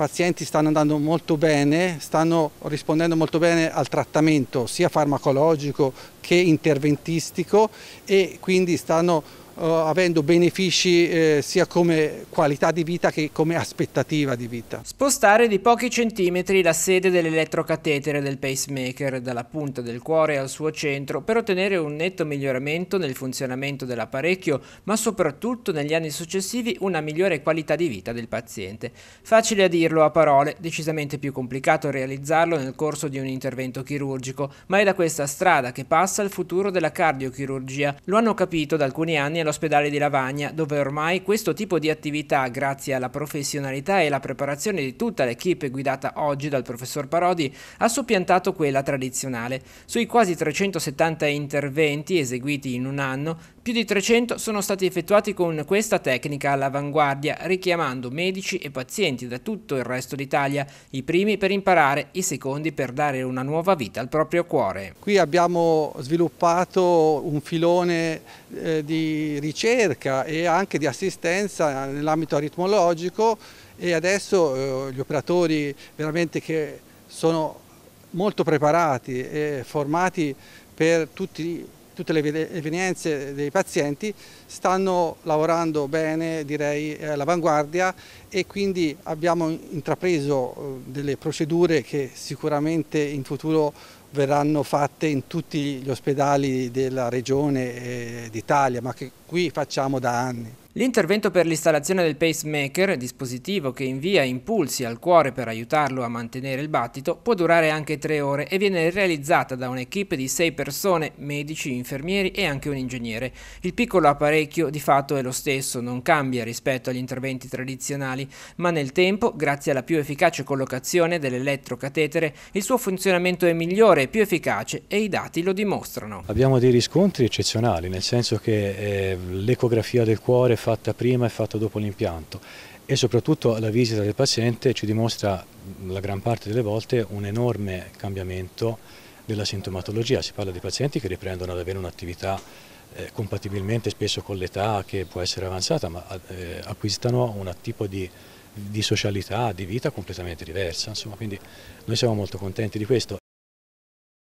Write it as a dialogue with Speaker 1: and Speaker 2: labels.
Speaker 1: pazienti stanno andando molto bene, stanno rispondendo molto bene al trattamento sia farmacologico che interventistico e quindi stanno eh, avendo benefici eh, sia come qualità di vita che come aspettativa di vita.
Speaker 2: Spostare di pochi centimetri la sede dell'elettrocatetere del pacemaker dalla punta del cuore al suo centro per ottenere un netto miglioramento nel funzionamento dell'apparecchio, ma soprattutto negli anni successivi una migliore qualità di vita del paziente. Facile a dirlo a parole, decisamente più complicato realizzarlo nel corso di un intervento chirurgico, ma è da questa strada che passa il futuro della cardiochirurgia. Lo hanno capito da alcuni anni alla dell'ospedale di Lavagna, dove ormai questo tipo di attività, grazie alla professionalità e alla preparazione di tutta l'equipe guidata oggi dal professor Parodi, ha soppiantato quella tradizionale. Sui quasi 370 interventi eseguiti in un anno, più di 300 sono stati effettuati con questa tecnica all'avanguardia, richiamando medici e pazienti da tutto il resto d'Italia, i primi per imparare, i secondi per dare una nuova vita al proprio cuore.
Speaker 1: Qui abbiamo sviluppato un filone eh, di ricerca e anche di assistenza nell'ambito aritmologico e adesso eh, gli operatori veramente che sono molto preparati e formati per tutti, tutte le evenienze dei pazienti stanno lavorando bene, direi, eh, all'avanguardia e quindi abbiamo intrapreso eh, delle procedure che sicuramente in futuro verranno fatte in tutti gli ospedali della regione d'Italia, ma che qui facciamo
Speaker 2: da anni. L'intervento per l'installazione del pacemaker, dispositivo che invia impulsi al cuore per aiutarlo a mantenere il battito, può durare anche tre ore e viene realizzata da un'equipe di sei persone, medici, infermieri e anche un ingegnere. Il piccolo apparecchio di fatto è lo stesso, non cambia rispetto agli interventi tradizionali, ma nel tempo, grazie alla più efficace collocazione dell'elettrocatetere, il suo funzionamento è migliore è più efficace e i dati lo dimostrano.
Speaker 3: Abbiamo dei riscontri eccezionali, nel senso che eh, l'ecografia del cuore fatta prima e fatta dopo l'impianto e soprattutto la visita del paziente ci dimostra la gran parte delle volte un enorme cambiamento della sintomatologia. Si parla di pazienti che riprendono ad avere un'attività eh, compatibilmente spesso con l'età che può essere avanzata, ma eh, acquistano un tipo di di socialità, di vita completamente diversa. Insomma, quindi noi siamo molto contenti di questo